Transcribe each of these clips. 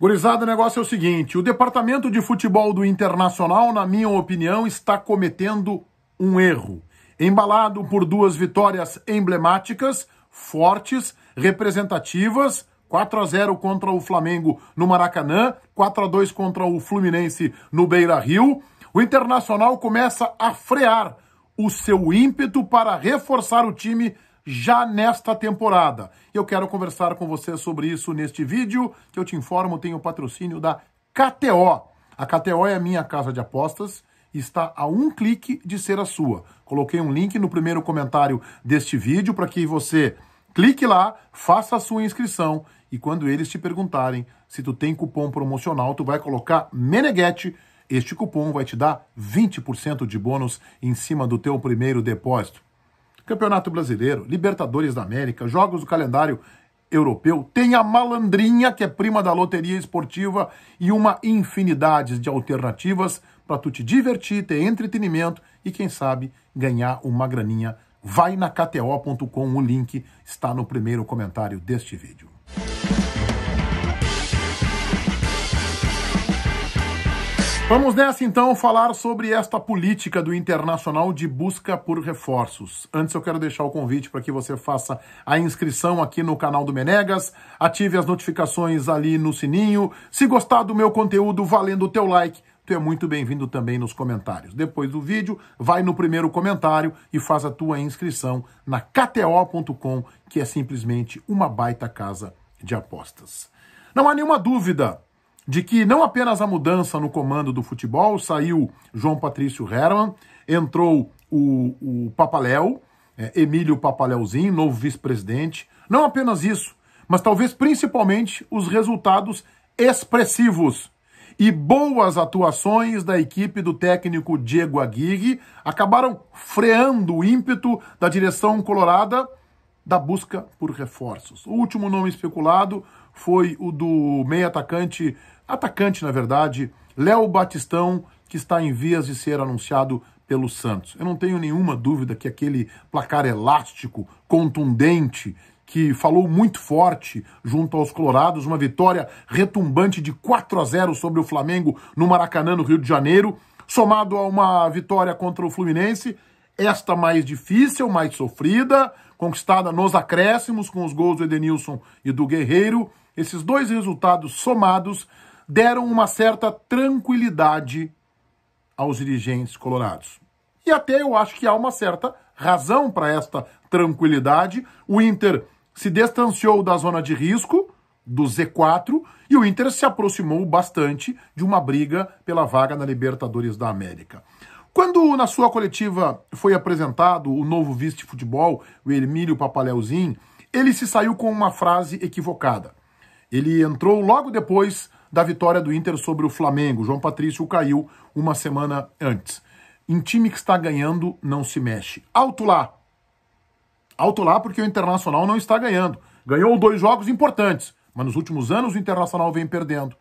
Gurizada, o negócio é o seguinte: o departamento de futebol do Internacional, na minha opinião, está cometendo um erro. Embalado por duas vitórias emblemáticas, fortes, representativas. 4 a 0 contra o Flamengo no Maracanã, 4 a 2 contra o Fluminense no Beira-Rio. O Internacional começa a frear o seu ímpeto para reforçar o time já nesta temporada. Eu quero conversar com você sobre isso neste vídeo, que eu te informo, tem o patrocínio da KTO. A KTO é a minha casa de apostas e está a um clique de ser a sua. Coloquei um link no primeiro comentário deste vídeo para que você clique lá, faça a sua inscrição e quando eles te perguntarem se tu tem cupom promocional, tu vai colocar Meneguete. Este cupom vai te dar 20% de bônus em cima do teu primeiro depósito. Campeonato Brasileiro, Libertadores da América, jogos do calendário europeu, tem a malandrinha, que é prima da loteria esportiva, e uma infinidade de alternativas para tu te divertir, ter entretenimento e, quem sabe, ganhar uma graninha. Vai na KTO.com, o link está no primeiro comentário deste vídeo. Vamos nessa então falar sobre esta política do Internacional de busca por reforços. Antes eu quero deixar o convite para que você faça a inscrição aqui no canal do Menegas, ative as notificações ali no sininho. Se gostar do meu conteúdo, valendo o teu like, tu é muito bem-vindo também nos comentários. Depois do vídeo, vai no primeiro comentário e faz a tua inscrição na kto.com, que é simplesmente uma baita casa de apostas. Não há nenhuma dúvida de que não apenas a mudança no comando do futebol, saiu João Patrício Herman, entrou o, o Papaléu, é, Emílio Papaléuzinho, novo vice-presidente. Não apenas isso, mas talvez principalmente os resultados expressivos e boas atuações da equipe do técnico Diego Aguirre acabaram freando o ímpeto da direção colorada da busca por reforços. O último nome especulado foi o do meio atacante, atacante na verdade, Léo Batistão, que está em vias de ser anunciado pelo Santos. Eu não tenho nenhuma dúvida que aquele placar elástico, contundente, que falou muito forte junto aos Colorados, uma vitória retumbante de 4 a 0 sobre o Flamengo no Maracanã, no Rio de Janeiro, somado a uma vitória contra o Fluminense, esta mais difícil, mais sofrida, conquistada nos acréscimos, com os gols do Edenilson e do Guerreiro. Esses dois resultados somados deram uma certa tranquilidade aos dirigentes colorados. E até eu acho que há uma certa razão para esta tranquilidade. O Inter se distanciou da zona de risco, do Z4, e o Inter se aproximou bastante de uma briga pela vaga na Libertadores da América. Quando na sua coletiva foi apresentado o novo vice de futebol, o Hermílio Papaleuzinho, ele se saiu com uma frase equivocada. Ele entrou logo depois da vitória do Inter sobre o Flamengo. João Patrício caiu uma semana antes. Em time que está ganhando, não se mexe. Alto lá. Alto lá porque o Internacional não está ganhando. Ganhou dois jogos importantes, mas nos últimos anos o Internacional vem perdendo.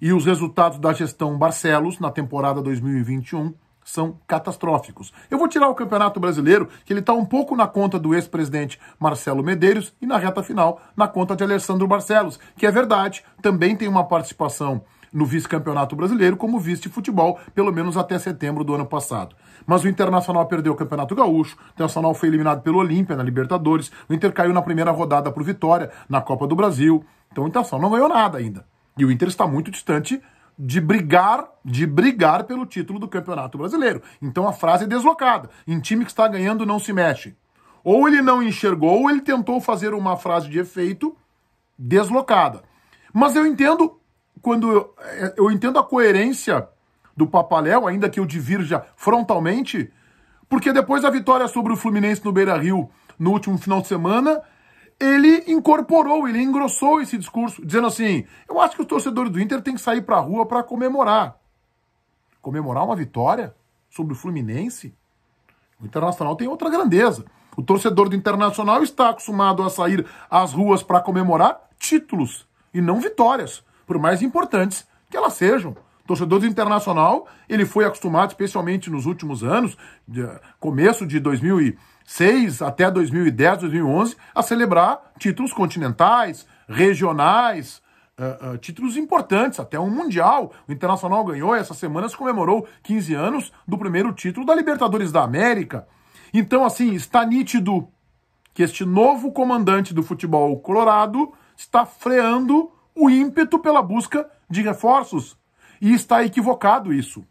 E os resultados da gestão Barcelos na temporada 2021 são catastróficos. Eu vou tirar o Campeonato Brasileiro, que ele está um pouco na conta do ex-presidente Marcelo Medeiros e na reta final na conta de Alessandro Barcelos, que é verdade, também tem uma participação no vice-campeonato brasileiro como vice de futebol, pelo menos até setembro do ano passado. Mas o Internacional perdeu o Campeonato Gaúcho, o Internacional foi eliminado pelo Olímpia na Libertadores, o Inter caiu na primeira rodada para o Vitória na Copa do Brasil, então o Internacional não ganhou nada ainda. E o Inter está muito distante de brigar, de brigar pelo título do Campeonato Brasileiro. Então a frase é deslocada. Em time que está ganhando não se mexe. Ou ele não enxergou, ou ele tentou fazer uma frase de efeito deslocada. Mas eu entendo quando eu, é, eu entendo a coerência do Papaléu, ainda que eu divirja frontalmente, porque depois da vitória sobre o Fluminense no Beira-Rio no último final de semana, ele incorporou, ele engrossou esse discurso, dizendo assim: eu acho que os torcedores do Inter têm que sair para a rua para comemorar. Comemorar uma vitória sobre o Fluminense? O Internacional tem outra grandeza. O torcedor do Internacional está acostumado a sair às ruas para comemorar títulos e não vitórias, por mais importantes que elas sejam. O torcedor do Internacional, ele foi acostumado, especialmente nos últimos anos, começo de 2000 e seis até 2010, 2011, a celebrar títulos continentais, regionais, uh, uh, títulos importantes, até um Mundial. O Internacional ganhou, essa semana se comemorou 15 anos do primeiro título da Libertadores da América. Então, assim, está nítido que este novo comandante do futebol colorado está freando o ímpeto pela busca de reforços. E está equivocado isso.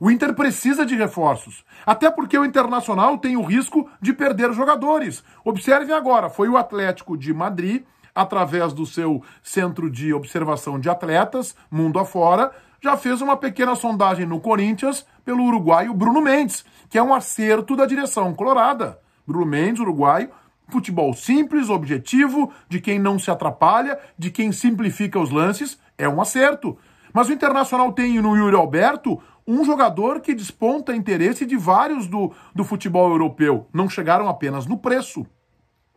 O Inter precisa de reforços. Até porque o Internacional tem o risco de perder jogadores. Observe agora, foi o Atlético de Madrid, através do seu centro de observação de atletas, mundo afora, já fez uma pequena sondagem no Corinthians pelo uruguaio Bruno Mendes, que é um acerto da direção colorada. Bruno Mendes, uruguaio, futebol simples, objetivo, de quem não se atrapalha, de quem simplifica os lances, é um acerto. Mas o Internacional tem no Yuri Alberto um jogador que desponta interesse de vários do, do futebol europeu. Não chegaram apenas no preço.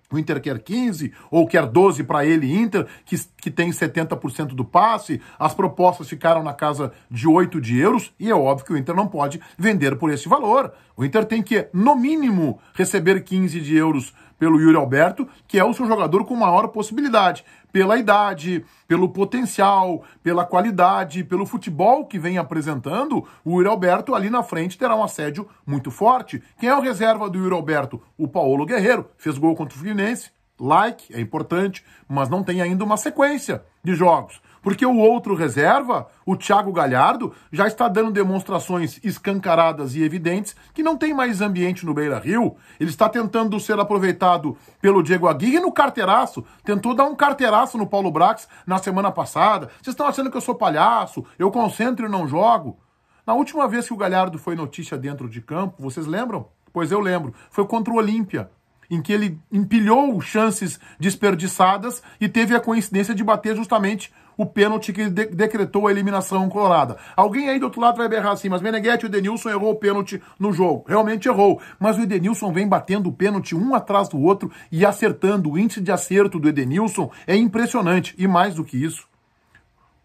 O Inter quer 15 ou quer 12 para ele, Inter, que, que tem 70% do passe. As propostas ficaram na casa de 8 de euros e é óbvio que o Inter não pode vender por esse valor. O Inter tem que, no mínimo, receber 15 de euros pelo Yuri Alberto, que é o seu jogador com maior possibilidade, pela idade, pelo potencial, pela qualidade, pelo futebol que vem apresentando, o Yuri Alberto ali na frente terá um assédio muito forte. Quem é o reserva do Yuri Alberto? O Paulo Guerreiro, fez gol contra o Fluminense, like, é importante, mas não tem ainda uma sequência de jogos. Porque o outro reserva, o Thiago Galhardo, já está dando demonstrações escancaradas e evidentes que não tem mais ambiente no Beira Rio. Ele está tentando ser aproveitado pelo Diego Aguirre no carteiraço. Tentou dar um carteiraço no Paulo Brax na semana passada. Vocês estão achando que eu sou palhaço? Eu concentro e não jogo? Na última vez que o Galhardo foi notícia dentro de campo, vocês lembram? Pois eu lembro. Foi contra o Olímpia em que ele empilhou chances desperdiçadas e teve a coincidência de bater justamente o pênalti que de decretou a eliminação colorada. Alguém aí do outro lado vai berrar assim, mas Meneghetti e o Edenilson errou o pênalti no jogo. Realmente errou, mas o Edenilson vem batendo o pênalti um atrás do outro e acertando. O índice de acerto do Edenilson é impressionante. E mais do que isso,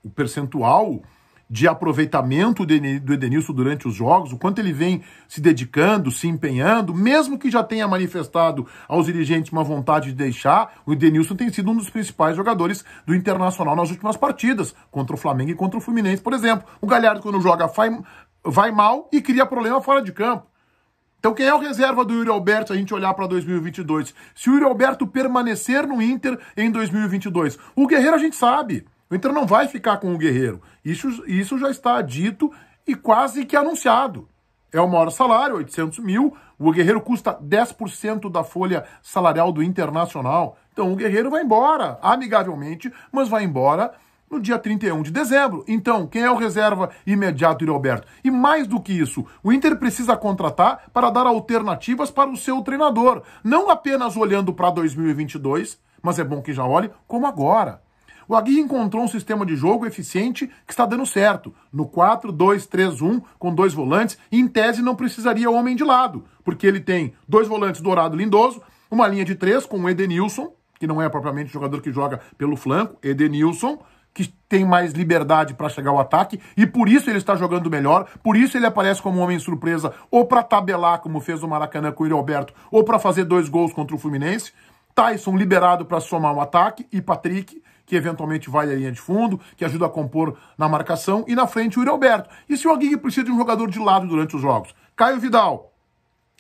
o percentual de aproveitamento do Edenilson durante os jogos, o quanto ele vem se dedicando, se empenhando, mesmo que já tenha manifestado aos dirigentes uma vontade de deixar, o Edenilson tem sido um dos principais jogadores do Internacional nas últimas partidas, contra o Flamengo e contra o Fluminense, por exemplo. O Galhardo, quando joga, vai mal e cria problema fora de campo. Então, quem é o reserva do Yuri Alberto se a gente olhar para 2022? Se o Yuri Alberto permanecer no Inter em 2022, o Guerreiro a gente sabe. O então Inter não vai ficar com o Guerreiro. Isso, isso já está dito e quase que anunciado. É o maior salário, 800 mil. O Guerreiro custa 10% da folha salarial do Internacional. Então o Guerreiro vai embora, amigavelmente, mas vai embora no dia 31 de dezembro. Então, quem é o reserva imediato, Yuri Alberto? E mais do que isso, o Inter precisa contratar para dar alternativas para o seu treinador. Não apenas olhando para 2022, mas é bom que já olhe como agora. O Aguirre encontrou um sistema de jogo eficiente que está dando certo, no 4-2-3-1, com dois volantes, e em tese não precisaria homem de lado, porque ele tem dois volantes dourado lindoso, uma linha de três com o Edenilson, que não é propriamente jogador que joga pelo flanco, Edenilson, que tem mais liberdade para chegar ao ataque e por isso ele está jogando melhor, por isso ele aparece como um homem surpresa, ou para tabelar, como fez o Maracanã com o Yuri Alberto, ou para fazer dois gols contra o Fluminense. Tyson liberado para somar o ataque e Patrick, que eventualmente vai à linha de fundo, que ajuda a compor na marcação, e na frente o Yuri Alberto. E se o Aguirre precisa de um jogador de lado durante os jogos? Caio Vidal,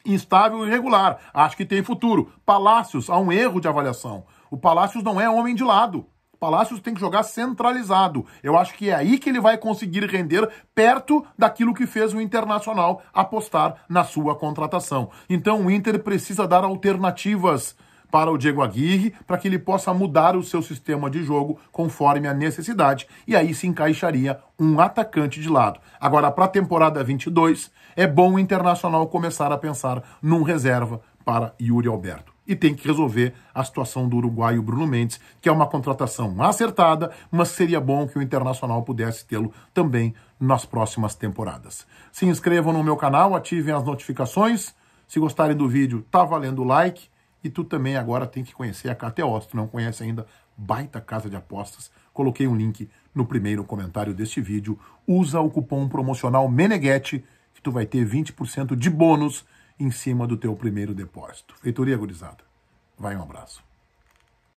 instável e irregular, acho que tem futuro. Palácios, há um erro de avaliação. O Palácios não é homem de lado. Palácios tem que jogar centralizado. Eu acho que é aí que ele vai conseguir render perto daquilo que fez o Internacional apostar na sua contratação. Então o Inter precisa dar alternativas para o Diego Aguirre, para que ele possa mudar o seu sistema de jogo conforme a necessidade, e aí se encaixaria um atacante de lado. Agora, para a temporada 22, é bom o Internacional começar a pensar num reserva para Yuri Alberto e tem que resolver a situação do uruguaio Bruno Mendes, que é uma contratação acertada, mas seria bom que o Internacional pudesse tê-lo também nas próximas temporadas. Se inscrevam no meu canal, ativem as notificações. Se gostarem do vídeo, tá valendo o like. E tu também agora tem que conhecer a KTO. Se tu não conhece ainda, baita casa de apostas. Coloquei um link no primeiro comentário deste vídeo. Usa o cupom promocional Meneguete, que tu vai ter 20% de bônus em cima do teu primeiro depósito. Feitoria, gurizada. Vai, um abraço.